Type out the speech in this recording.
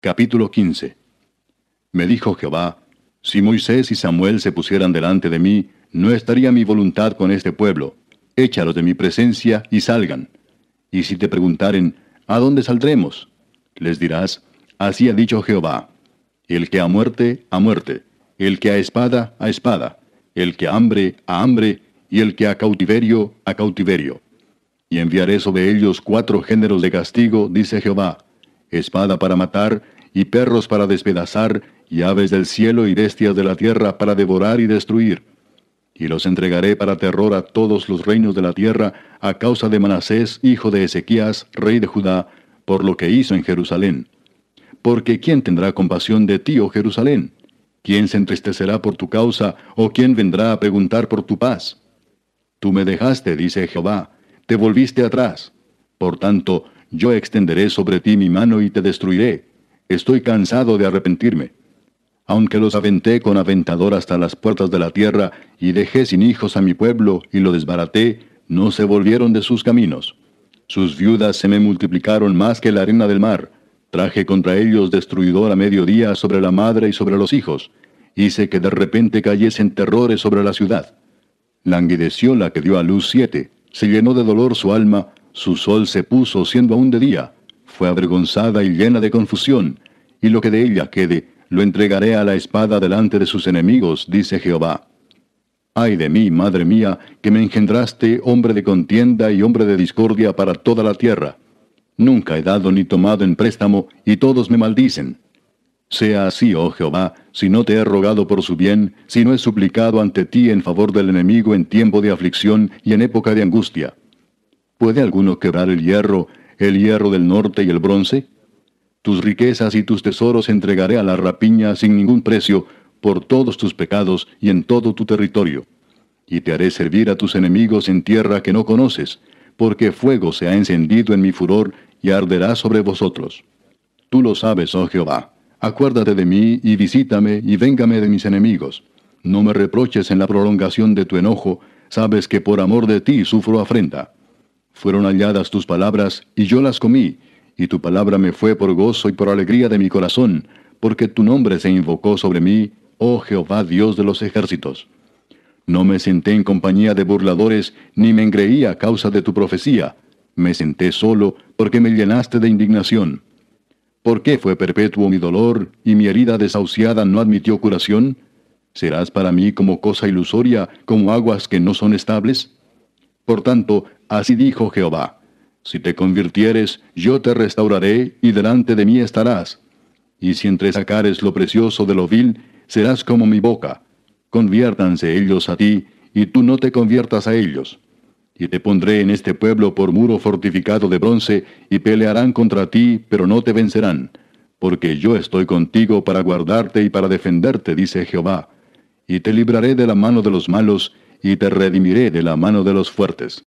Capítulo 15 Me dijo Jehová, Si Moisés y Samuel se pusieran delante de mí, no estaría mi voluntad con este pueblo. Échalos de mi presencia y salgan. Y si te preguntaren, ¿a dónde saldremos? Les dirás, Así ha dicho Jehová. El que a muerte, a muerte. El que a espada, a espada. El que a hambre, a hambre. Y el que a cautiverio, a cautiverio. Y enviaré sobre ellos cuatro géneros de castigo, dice Jehová, espada para matar, y perros para despedazar, y aves del cielo y bestias de la tierra para devorar y destruir. Y los entregaré para terror a todos los reinos de la tierra a causa de Manasés, hijo de Ezequías, rey de Judá, por lo que hizo en Jerusalén. Porque ¿quién tendrá compasión de ti, oh Jerusalén? ¿Quién se entristecerá por tu causa, o quién vendrá a preguntar por tu paz? Tú me dejaste, dice Jehová, te volviste atrás. Por tanto, yo extenderé sobre ti mi mano y te destruiré. Estoy cansado de arrepentirme. Aunque los aventé con aventador hasta las puertas de la tierra, y dejé sin hijos a mi pueblo, y lo desbaraté, no se volvieron de sus caminos. Sus viudas se me multiplicaron más que la arena del mar. Traje contra ellos destruidor a mediodía sobre la madre y sobre los hijos. Hice que de repente cayesen terrores sobre la ciudad. Languideció la que dio a luz siete. Se llenó de dolor su alma, su sol se puso siendo aún de día, fue avergonzada y llena de confusión, y lo que de ella quede, lo entregaré a la espada delante de sus enemigos, dice Jehová. Ay de mí, madre mía, que me engendraste hombre de contienda y hombre de discordia para toda la tierra. Nunca he dado ni tomado en préstamo, y todos me maldicen. Sea así, oh Jehová, si no te he rogado por su bien, si no he suplicado ante ti en favor del enemigo en tiempo de aflicción y en época de angustia. ¿Puede alguno quebrar el hierro, el hierro del norte y el bronce? Tus riquezas y tus tesoros entregaré a la rapiña sin ningún precio, por todos tus pecados y en todo tu territorio. Y te haré servir a tus enemigos en tierra que no conoces, porque fuego se ha encendido en mi furor y arderá sobre vosotros. Tú lo sabes, oh Jehová. Acuérdate de mí y visítame y véngame de mis enemigos. No me reproches en la prolongación de tu enojo, sabes que por amor de ti sufro afrenta. Fueron halladas tus palabras, y yo las comí, y tu palabra me fue por gozo y por alegría de mi corazón, porque tu nombre se invocó sobre mí, oh Jehová Dios de los ejércitos. No me senté en compañía de burladores, ni me engreí a causa de tu profecía. Me senté solo, porque me llenaste de indignación. ¿Por qué fue perpetuo mi dolor, y mi herida desahuciada no admitió curación? ¿Serás para mí como cosa ilusoria, como aguas que no son estables? Por tanto, Así dijo Jehová, si te convirtieres, yo te restauraré y delante de mí estarás. Y si entresacares lo precioso de lo vil, serás como mi boca. Conviértanse ellos a ti, y tú no te conviertas a ellos. Y te pondré en este pueblo por muro fortificado de bronce, y pelearán contra ti, pero no te vencerán. Porque yo estoy contigo para guardarte y para defenderte, dice Jehová. Y te libraré de la mano de los malos, y te redimiré de la mano de los fuertes.